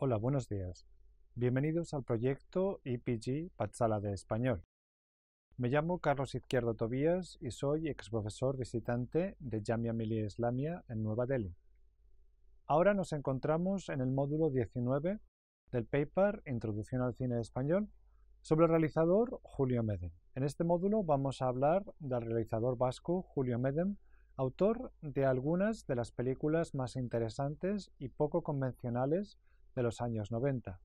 Hola, buenos días. Bienvenidos al proyecto EPG Patsala de Español. Me llamo Carlos Izquierdo Tobías y soy ex profesor visitante de Jamia Millia Islamia en Nueva Delhi. Ahora nos encontramos en el módulo 19 del paper Introducción al cine español sobre el realizador Julio Medem. En este módulo vamos a hablar del realizador vasco Julio Medem, autor de algunas de las películas más interesantes y poco convencionales de los años 90,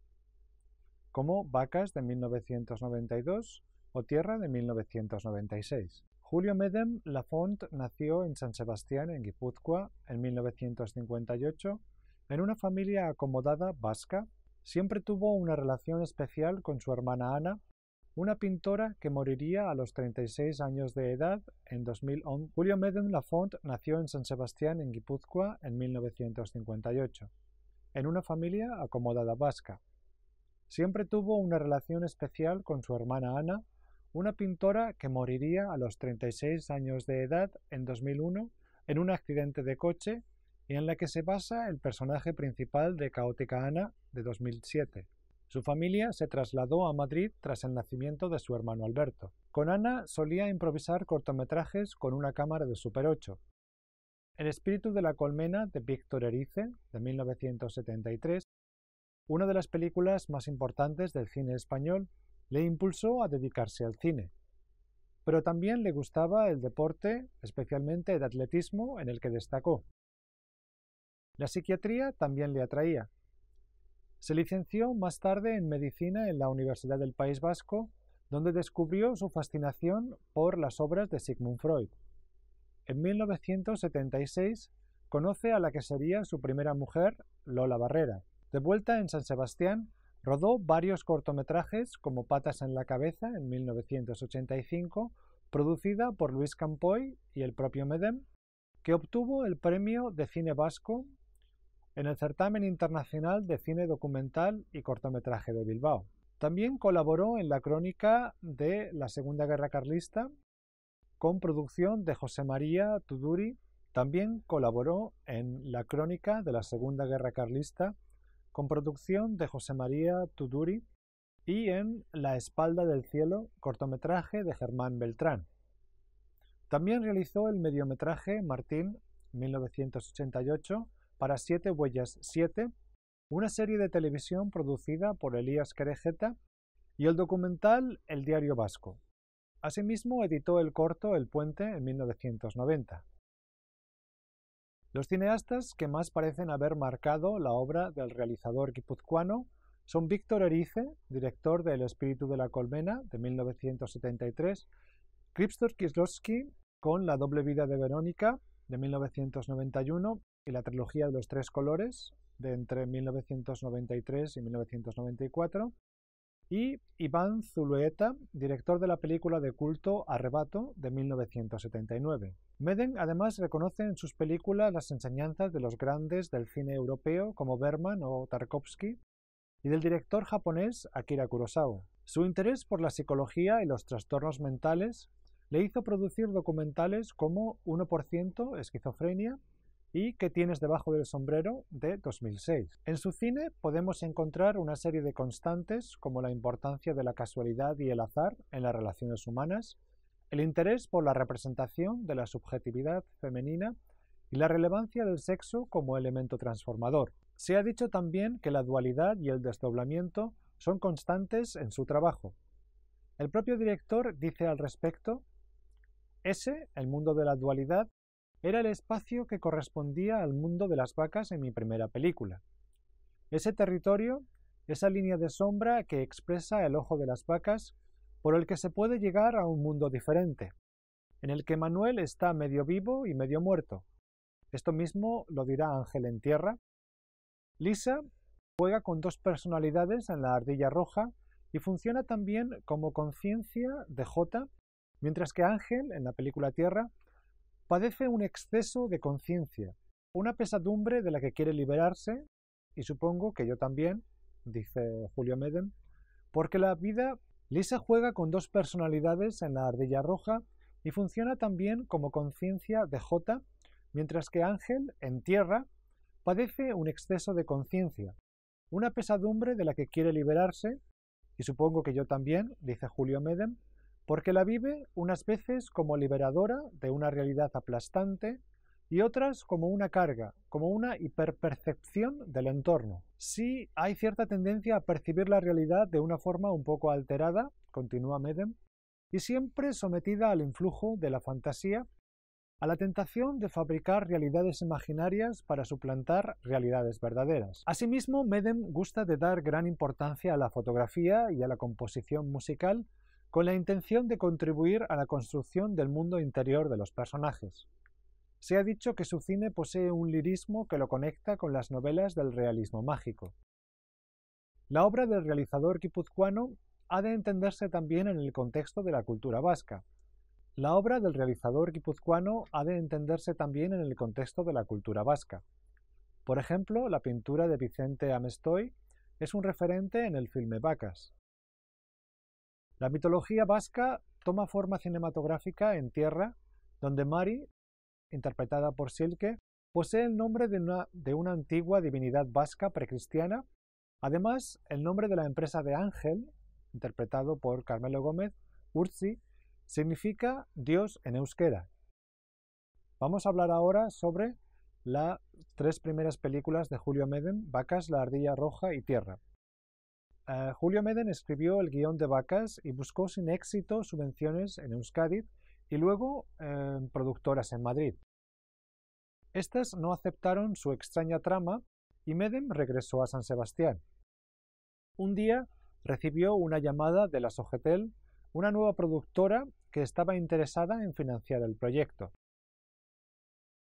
como Vacas de 1992 o Tierra de 1996. Julio Medem Lafont nació en San Sebastián, en Guipúzcoa, en 1958, en una familia acomodada vasca. Siempre tuvo una relación especial con su hermana Ana, una pintora que moriría a los 36 años de edad en 2011. Julio Medem Lafont nació en San Sebastián, en Guipúzcoa, en 1958 en una familia acomodada vasca. Siempre tuvo una relación especial con su hermana Ana, una pintora que moriría a los 36 años de edad en 2001 en un accidente de coche y en la que se basa el personaje principal de Caótica Ana de 2007. Su familia se trasladó a Madrid tras el nacimiento de su hermano Alberto. Con Ana solía improvisar cortometrajes con una cámara de Super 8. El espíritu de la colmena de Víctor Erice, de 1973, una de las películas más importantes del cine español, le impulsó a dedicarse al cine. Pero también le gustaba el deporte, especialmente el atletismo, en el que destacó. La psiquiatría también le atraía. Se licenció más tarde en medicina en la Universidad del País Vasco, donde descubrió su fascinación por las obras de Sigmund Freud. En 1976 conoce a la que sería su primera mujer, Lola Barrera. De vuelta en San Sebastián, rodó varios cortometrajes como Patas en la Cabeza en 1985, producida por Luis Campoy y el propio Medem, que obtuvo el premio de cine vasco en el certamen internacional de cine documental y cortometraje de Bilbao. También colaboró en la crónica de la Segunda Guerra Carlista con producción de José María Tuduri. También colaboró en La Crónica de la Segunda Guerra Carlista, con producción de José María Tuduri, y en La Espalda del Cielo, cortometraje de Germán Beltrán. También realizó el mediometraje Martín, 1988, para Siete Huellas 7, una serie de televisión producida por Elías Querejeta, y el documental El Diario Vasco, Asimismo, editó el corto El puente en 1990. Los cineastas que más parecen haber marcado la obra del realizador guipuzcoano son Víctor Erice, director de El espíritu de la colmena de 1973, Krzysztof Kieslowski con La doble vida de Verónica de 1991 y la trilogía de los tres colores de entre 1993 y 1994, y Iván Zulueta, director de la película de culto Arrebato de 1979. Meden además reconoce en sus películas las enseñanzas de los grandes del cine europeo como Berman o Tarkovsky y del director japonés Akira Kurosawa. Su interés por la psicología y los trastornos mentales le hizo producir documentales como 1% Esquizofrenia y ¿Qué tienes debajo del sombrero? de 2006. En su cine podemos encontrar una serie de constantes como la importancia de la casualidad y el azar en las relaciones humanas, el interés por la representación de la subjetividad femenina y la relevancia del sexo como elemento transformador. Se ha dicho también que la dualidad y el desdoblamiento son constantes en su trabajo. El propio director dice al respecto, ese, el mundo de la dualidad, era el espacio que correspondía al mundo de las vacas en mi primera película. Ese territorio, esa línea de sombra que expresa el ojo de las vacas, por el que se puede llegar a un mundo diferente, en el que Manuel está medio vivo y medio muerto. Esto mismo lo dirá Ángel en tierra. Lisa juega con dos personalidades en la ardilla roja y funciona también como conciencia de J, mientras que Ángel, en la película Tierra, Padece un exceso de conciencia, una pesadumbre de la que quiere liberarse, y supongo que yo también, dice Julio Medem, porque la vida lisa juega con dos personalidades en la ardilla roja y funciona también como conciencia de J, mientras que Ángel, en tierra, padece un exceso de conciencia, una pesadumbre de la que quiere liberarse, y supongo que yo también, dice Julio Medem, porque la vive unas veces como liberadora de una realidad aplastante y otras como una carga, como una hiperpercepción del entorno. Sí hay cierta tendencia a percibir la realidad de una forma un poco alterada, continúa Medem, y siempre sometida al influjo de la fantasía, a la tentación de fabricar realidades imaginarias para suplantar realidades verdaderas. Asimismo, Medem gusta de dar gran importancia a la fotografía y a la composición musical, con la intención de contribuir a la construcción del mundo interior de los personajes. Se ha dicho que su cine posee un lirismo que lo conecta con las novelas del realismo mágico. La obra del realizador guipuzcoano ha de entenderse también en el contexto de la cultura vasca. La obra del realizador guipuzcoano ha de entenderse también en el contexto de la cultura vasca. Por ejemplo, la pintura de Vicente Amestoy es un referente en el filme Vacas. La mitología vasca toma forma cinematográfica en tierra, donde Mari, interpretada por Silke, posee el nombre de una, de una antigua divinidad vasca precristiana, además el nombre de la empresa de Ángel, interpretado por Carmelo Gómez, Urzi, significa Dios en euskera. Vamos a hablar ahora sobre las tres primeras películas de Julio Medem, Vacas, la ardilla roja y Tierra. Eh, Julio Meden escribió el guión de Vacas y buscó sin éxito subvenciones en Euskadi y luego en eh, productoras en Madrid. Estas no aceptaron su extraña trama y Medem regresó a San Sebastián. Un día recibió una llamada de la Sogetel, una nueva productora que estaba interesada en financiar el proyecto.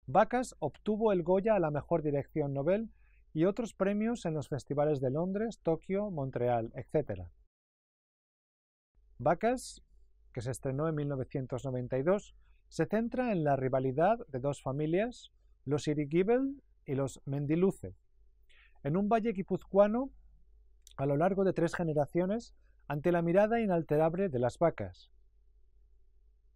Vacas obtuvo el Goya a la mejor dirección novel y otros premios en los festivales de Londres, Tokio, Montreal, etc. Vacas, que se estrenó en 1992, se centra en la rivalidad de dos familias, los Irigibel y los Mendiluce, en un valle guipuzcoano a lo largo de tres generaciones ante la mirada inalterable de las vacas.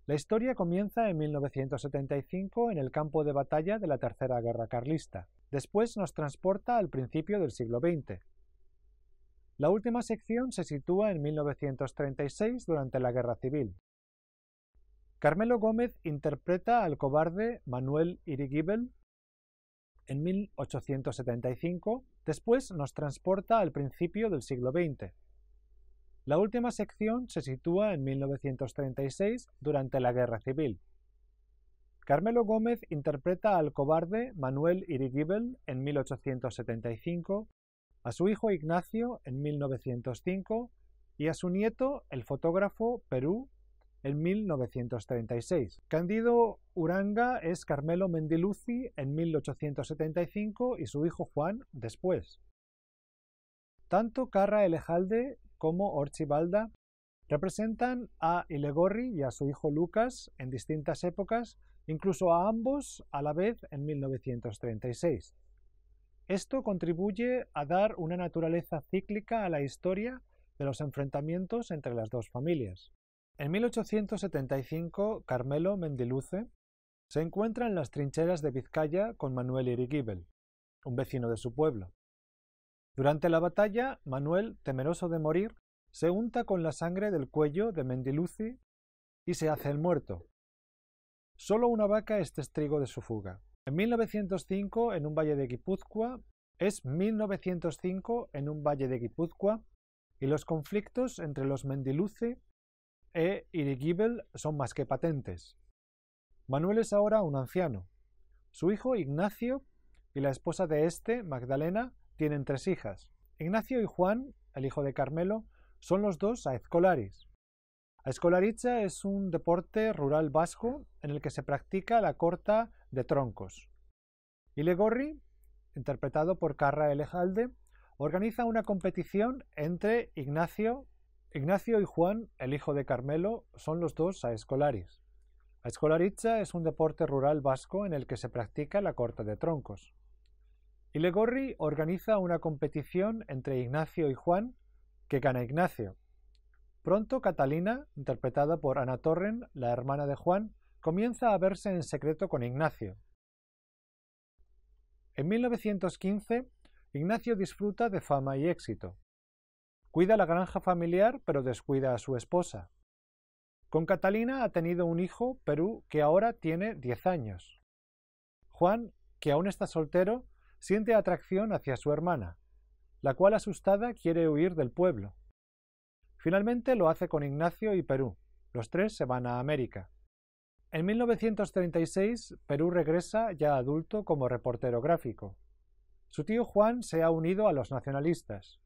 La historia comienza en 1975 en el campo de batalla de la Tercera Guerra Carlista. Después nos transporta al principio del siglo XX. La última sección se sitúa en 1936 durante la Guerra Civil. Carmelo Gómez interpreta al cobarde Manuel Irigibel en 1875, después nos transporta al principio del siglo XX. La última sección se sitúa en 1936 durante la Guerra Civil. Carmelo Gómez interpreta al cobarde Manuel Irigibel en 1875, a su hijo Ignacio en 1905 y a su nieto, el fotógrafo Perú, en 1936. Candido Uranga es Carmelo Mendiluci en 1875 y su hijo Juan después. Tanto Carra Elejalde como Orchibalda representan a Ilegorri y a su hijo Lucas en distintas épocas incluso a ambos a la vez en 1936. Esto contribuye a dar una naturaleza cíclica a la historia de los enfrentamientos entre las dos familias. En 1875, Carmelo Mendiluce se encuentra en las trincheras de Vizcaya con Manuel Irigibel, un vecino de su pueblo. Durante la batalla, Manuel, temeroso de morir, se unta con la sangre del cuello de Mendiluce y se hace el muerto. Solo una vaca es testigo de su fuga. En 1905, en un valle de Guipúzcoa, es 1905 en un valle de Guipúzcoa y los conflictos entre los Mendiluce e Irigibel son más que patentes. Manuel es ahora un anciano. Su hijo Ignacio y la esposa de este, Magdalena, tienen tres hijas. Ignacio y Juan, el hijo de Carmelo, son los dos a Escolaris. La es un deporte rural vasco en el que se practica la corta de troncos. Ilegorri, interpretado por Carra Elejalde, organiza una competición entre Ignacio, Ignacio y Juan, el hijo de Carmelo, son los dos a aescolaris. La escolariza es un deporte rural vasco en el que se practica la corta de troncos. Ilegorri organiza una competición entre Ignacio y Juan que gana Ignacio, Pronto Catalina, interpretada por Ana Torren, la hermana de Juan, comienza a verse en secreto con Ignacio. En 1915, Ignacio disfruta de fama y éxito. Cuida la granja familiar, pero descuida a su esposa. Con Catalina ha tenido un hijo, Perú, que ahora tiene 10 años. Juan, que aún está soltero, siente atracción hacia su hermana, la cual asustada quiere huir del pueblo. Finalmente lo hace con Ignacio y Perú. Los tres se van a América. En 1936, Perú regresa ya adulto como reportero gráfico. Su tío Juan se ha unido a los nacionalistas.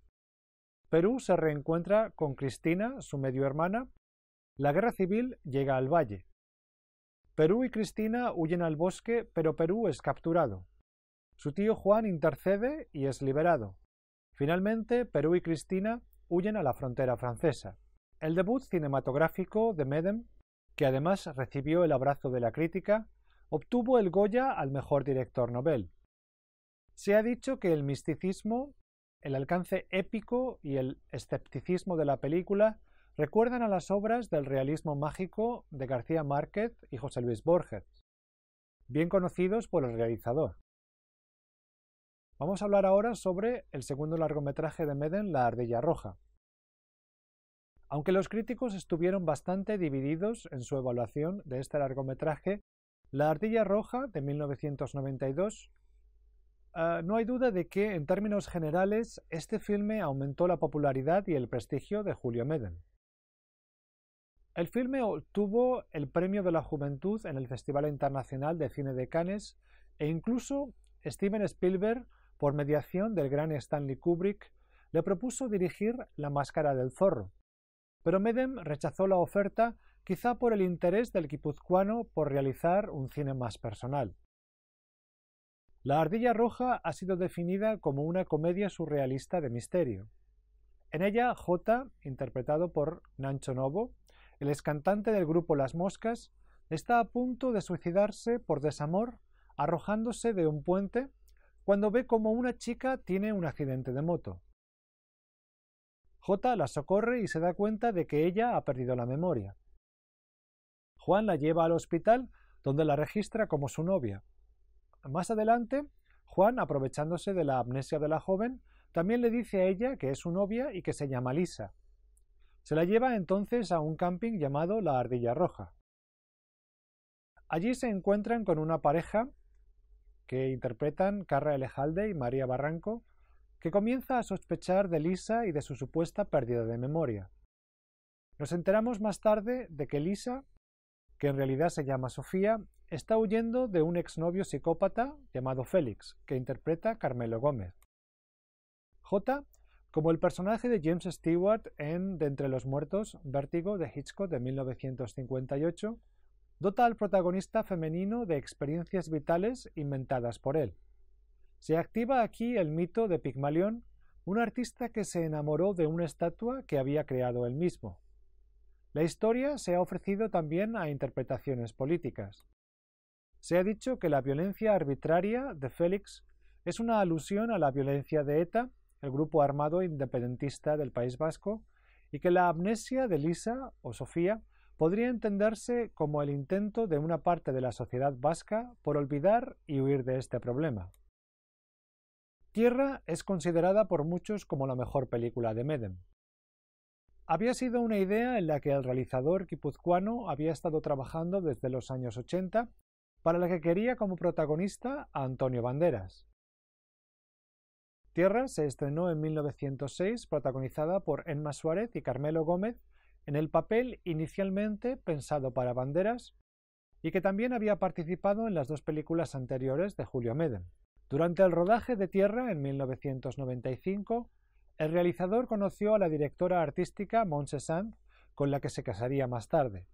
Perú se reencuentra con Cristina, su medio hermana. La guerra civil llega al valle. Perú y Cristina huyen al bosque, pero Perú es capturado. Su tío Juan intercede y es liberado. Finalmente, Perú y Cristina huyen a la frontera francesa. El debut cinematográfico de Medem, que además recibió el abrazo de la crítica, obtuvo el Goya al mejor director Nobel. Se ha dicho que el misticismo, el alcance épico y el escepticismo de la película recuerdan a las obras del realismo mágico de García Márquez y José Luis Borges, bien conocidos por el realizador. Vamos a hablar ahora sobre el segundo largometraje de Meden, La Ardilla Roja. Aunque los críticos estuvieron bastante divididos en su evaluación de este largometraje, La Ardilla Roja de 1992 eh, no hay duda de que, en términos generales, este filme aumentó la popularidad y el prestigio de Julio Meden. El filme obtuvo el Premio de la Juventud en el Festival Internacional de Cine de Cannes e incluso Steven Spielberg por mediación del gran Stanley Kubrick, le propuso dirigir La Máscara del Zorro. Pero Medem rechazó la oferta quizá por el interés del guipuzcoano por realizar un cine más personal. La Ardilla Roja ha sido definida como una comedia surrealista de misterio. En ella, J, interpretado por Nancho Novo, el excantante del grupo Las Moscas, está a punto de suicidarse por desamor arrojándose de un puente cuando ve como una chica tiene un accidente de moto. J la socorre y se da cuenta de que ella ha perdido la memoria. Juan la lleva al hospital donde la registra como su novia. Más adelante, Juan, aprovechándose de la amnesia de la joven, también le dice a ella que es su novia y que se llama Lisa. Se la lleva entonces a un camping llamado La Ardilla Roja. Allí se encuentran con una pareja que interpretan Carra Elejalde y María Barranco, que comienza a sospechar de Lisa y de su supuesta pérdida de memoria. Nos enteramos más tarde de que Lisa, que en realidad se llama Sofía, está huyendo de un exnovio psicópata llamado Félix, que interpreta Carmelo Gómez. J, como el personaje de James Stewart en De entre los muertos, Vértigo de Hitchcock de 1958, dota al protagonista femenino de experiencias vitales inventadas por él. Se activa aquí el mito de Pigmalión, un artista que se enamoró de una estatua que había creado él mismo. La historia se ha ofrecido también a interpretaciones políticas. Se ha dicho que la violencia arbitraria de Félix es una alusión a la violencia de ETA, el grupo armado independentista del País Vasco, y que la amnesia de Lisa o Sofía podría entenderse como el intento de una parte de la sociedad vasca por olvidar y huir de este problema. Tierra es considerada por muchos como la mejor película de Medem. Había sido una idea en la que el realizador guipuzcoano había estado trabajando desde los años 80, para la que quería como protagonista a Antonio Banderas. Tierra se estrenó en 1906, protagonizada por Enma Suárez y Carmelo Gómez, en el papel inicialmente pensado para banderas y que también había participado en las dos películas anteriores de Julio Medem. Durante el rodaje de Tierra en 1995, el realizador conoció a la directora artística Montse Sanz, con la que se casaría más tarde.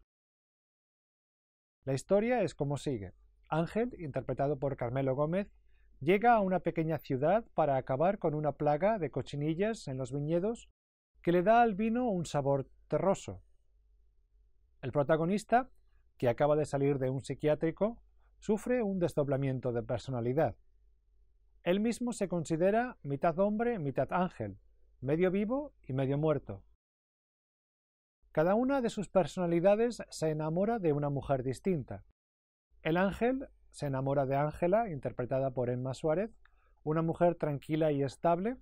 La historia es como sigue. Ángel, interpretado por Carmelo Gómez, llega a una pequeña ciudad para acabar con una plaga de cochinillas en los viñedos que le da al vino un sabor terroso. El protagonista, que acaba de salir de un psiquiátrico, sufre un desdoblamiento de personalidad. Él mismo se considera mitad hombre, mitad ángel, medio vivo y medio muerto. Cada una de sus personalidades se enamora de una mujer distinta. El ángel se enamora de Ángela, interpretada por Emma Suárez, una mujer tranquila y estable,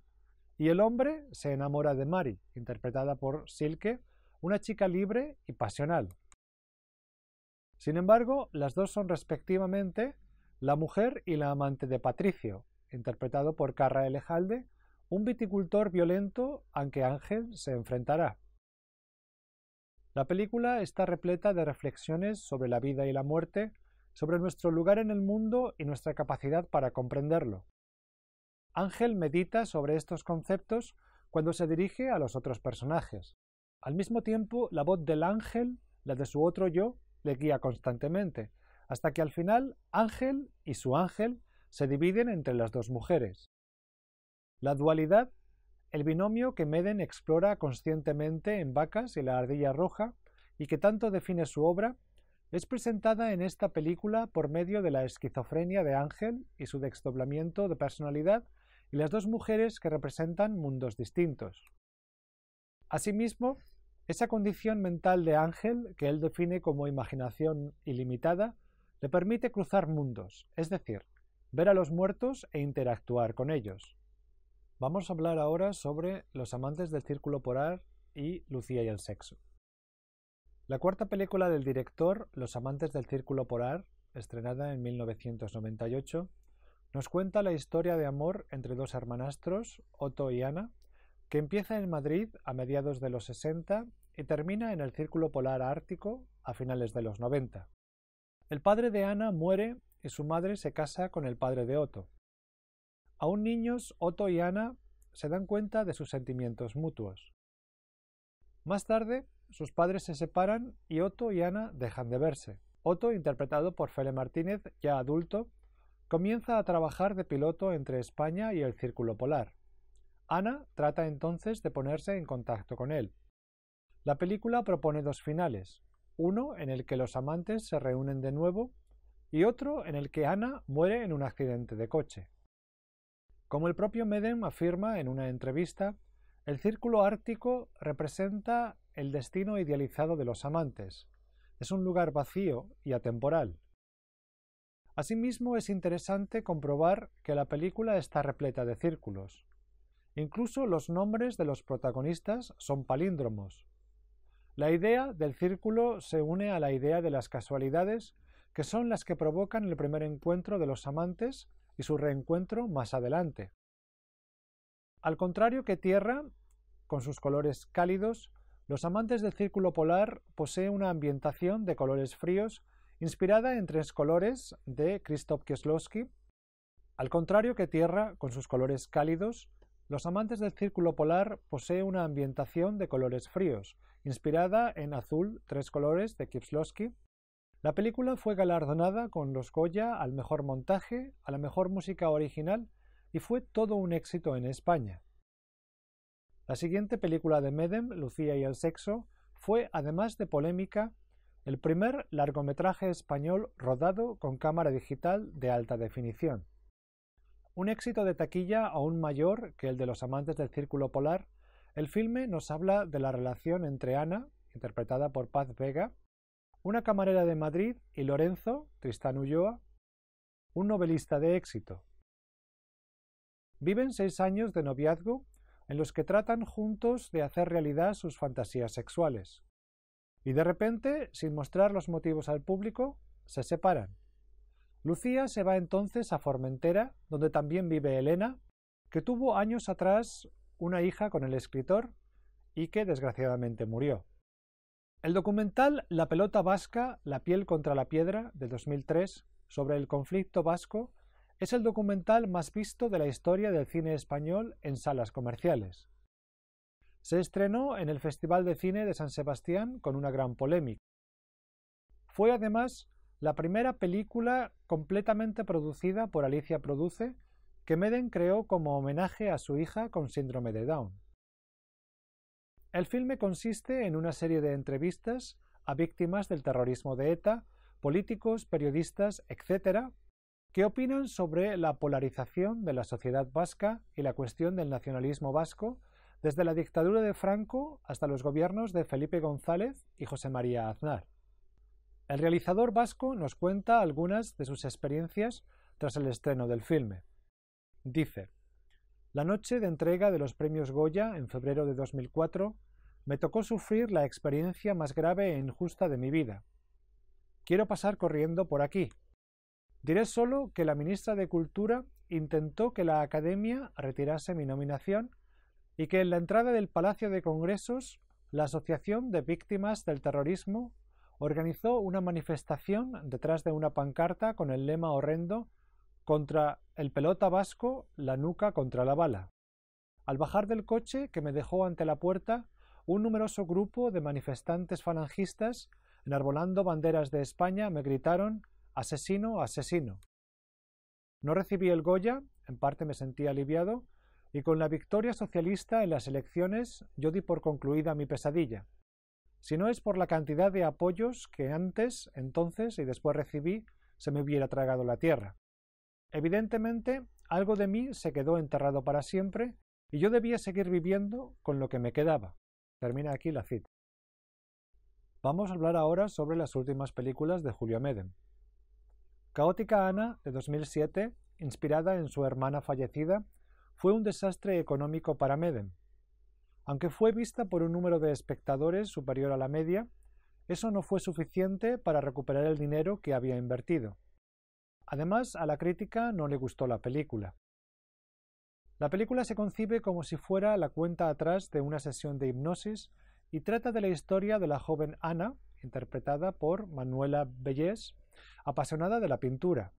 y el hombre se enamora de Mari, interpretada por Silke, una chica libre y pasional. Sin embargo, las dos son respectivamente la mujer y la amante de Patricio, interpretado por Carra Elejalde, un viticultor violento aunque Ángel se enfrentará. La película está repleta de reflexiones sobre la vida y la muerte, sobre nuestro lugar en el mundo y nuestra capacidad para comprenderlo. Ángel medita sobre estos conceptos cuando se dirige a los otros personajes. Al mismo tiempo, la voz del ángel, la de su otro yo, le guía constantemente, hasta que al final Ángel y su ángel se dividen entre las dos mujeres. La dualidad, el binomio que Meden explora conscientemente en Vacas y la Ardilla Roja, y que tanto define su obra, es presentada en esta película por medio de la esquizofrenia de Ángel y su desdoblamiento de personalidad y las dos mujeres que representan mundos distintos. Asimismo, esa condición mental de Ángel, que él define como imaginación ilimitada, le permite cruzar mundos, es decir, ver a los muertos e interactuar con ellos. Vamos a hablar ahora sobre Los amantes del círculo polar y Lucía y el sexo. La cuarta película del director, Los amantes del círculo polar, estrenada en 1998, nos cuenta la historia de amor entre dos hermanastros, Otto y Ana, que empieza en Madrid a mediados de los 60 y termina en el Círculo Polar Ártico a finales de los 90. El padre de Ana muere y su madre se casa con el padre de Otto. Aún niños, Otto y Ana se dan cuenta de sus sentimientos mutuos. Más tarde, sus padres se separan y Otto y Ana dejan de verse. Otto, interpretado por Fele Martínez, ya adulto, comienza a trabajar de piloto entre España y el Círculo Polar. Ana trata entonces de ponerse en contacto con él. La película propone dos finales, uno en el que los amantes se reúnen de nuevo y otro en el que Ana muere en un accidente de coche. Como el propio Medem afirma en una entrevista, el círculo ártico representa el destino idealizado de los amantes. Es un lugar vacío y atemporal. Asimismo, es interesante comprobar que la película está repleta de círculos. Incluso los nombres de los protagonistas son palíndromos. La idea del círculo se une a la idea de las casualidades, que son las que provocan el primer encuentro de los amantes y su reencuentro más adelante. Al contrario que Tierra, con sus colores cálidos, los amantes del círculo polar posee una ambientación de colores fríos inspirada en tres colores de Krzysztof Kieslowski. Al contrario que Tierra, con sus colores cálidos, los amantes del círculo polar posee una ambientación de colores fríos, inspirada en Azul, tres colores de Kipslowski. La película fue galardonada con los Goya al mejor montaje, a la mejor música original y fue todo un éxito en España. La siguiente película de Medem, Lucía y el sexo, fue, además de polémica, el primer largometraje español rodado con cámara digital de alta definición. Un éxito de taquilla aún mayor que el de los amantes del Círculo Polar, el filme nos habla de la relación entre Ana, interpretada por Paz Vega, una camarera de Madrid y Lorenzo, Tristán Ulloa, un novelista de éxito. Viven seis años de noviazgo en los que tratan juntos de hacer realidad sus fantasías sexuales. Y de repente, sin mostrar los motivos al público, se separan. Lucía se va entonces a Formentera, donde también vive Elena, que tuvo años atrás una hija con el escritor y que desgraciadamente murió. El documental La pelota vasca, la piel contra la piedra, de 2003, sobre el conflicto vasco, es el documental más visto de la historia del cine español en salas comerciales. Se estrenó en el Festival de Cine de San Sebastián con una gran polémica. Fue además la primera película completamente producida por Alicia Produce, que Meden creó como homenaje a su hija con síndrome de Down. El filme consiste en una serie de entrevistas a víctimas del terrorismo de ETA, políticos, periodistas, etc., que opinan sobre la polarización de la sociedad vasca y la cuestión del nacionalismo vasco desde la dictadura de Franco hasta los gobiernos de Felipe González y José María Aznar. El realizador vasco nos cuenta algunas de sus experiencias tras el estreno del filme. Dice, La noche de entrega de los premios Goya, en febrero de 2004, me tocó sufrir la experiencia más grave e injusta de mi vida. Quiero pasar corriendo por aquí. Diré solo que la ministra de Cultura intentó que la Academia retirase mi nominación y que en la entrada del Palacio de Congresos la Asociación de Víctimas del Terrorismo organizó una manifestación detrás de una pancarta con el lema horrendo contra el pelota vasco, la nuca contra la bala. Al bajar del coche que me dejó ante la puerta, un numeroso grupo de manifestantes falangistas, enarbolando banderas de España, me gritaron asesino, asesino. No recibí el Goya, en parte me sentí aliviado, y con la victoria socialista en las elecciones yo di por concluida mi pesadilla. Si no es por la cantidad de apoyos que antes, entonces y después recibí, se me hubiera tragado la tierra. Evidentemente, algo de mí se quedó enterrado para siempre y yo debía seguir viviendo con lo que me quedaba. Termina aquí la cita. Vamos a hablar ahora sobre las últimas películas de Julio Medem. Caótica Ana, de 2007, inspirada en su hermana fallecida, fue un desastre económico para Medem, aunque fue vista por un número de espectadores superior a la media, eso no fue suficiente para recuperar el dinero que había invertido. Además, a la crítica no le gustó la película. La película se concibe como si fuera la cuenta atrás de una sesión de hipnosis y trata de la historia de la joven Ana, interpretada por Manuela Bellés, apasionada de la pintura.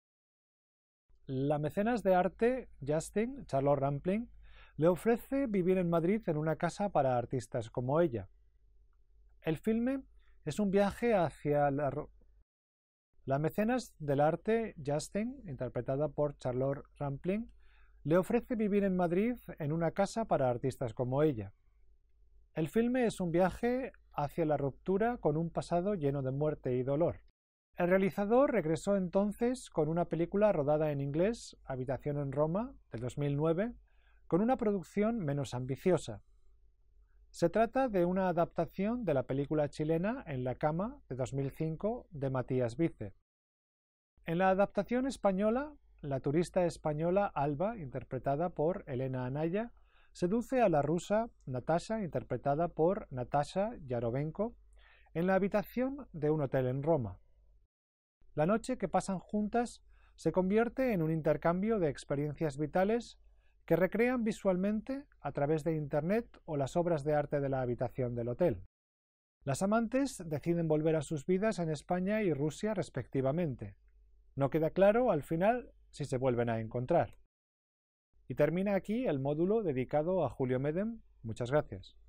La mecenas de arte, Justin, Charlotte Rampling, le ofrece vivir en Madrid en una casa para artistas como ella. El filme es un viaje hacia la... La mecenas del arte, Justin, interpretada por Charlotte Rampling, le ofrece vivir en Madrid en una casa para artistas como ella. El filme es un viaje hacia la ruptura con un pasado lleno de muerte y dolor. El realizador regresó entonces con una película rodada en inglés, Habitación en Roma, del 2009, con una producción menos ambiciosa. Se trata de una adaptación de la película chilena En la cama de 2005 de Matías Vice. En la adaptación española, la turista española Alba, interpretada por Elena Anaya, seduce a la rusa Natasha, interpretada por Natasha Yarovenko, en la habitación de un hotel en Roma. La noche que pasan juntas se convierte en un intercambio de experiencias vitales que recrean visualmente, a través de Internet o las obras de arte de la habitación del hotel. Las amantes deciden volver a sus vidas en España y Rusia respectivamente. No queda claro, al final, si se vuelven a encontrar. Y termina aquí el módulo dedicado a Julio Medem. Muchas gracias.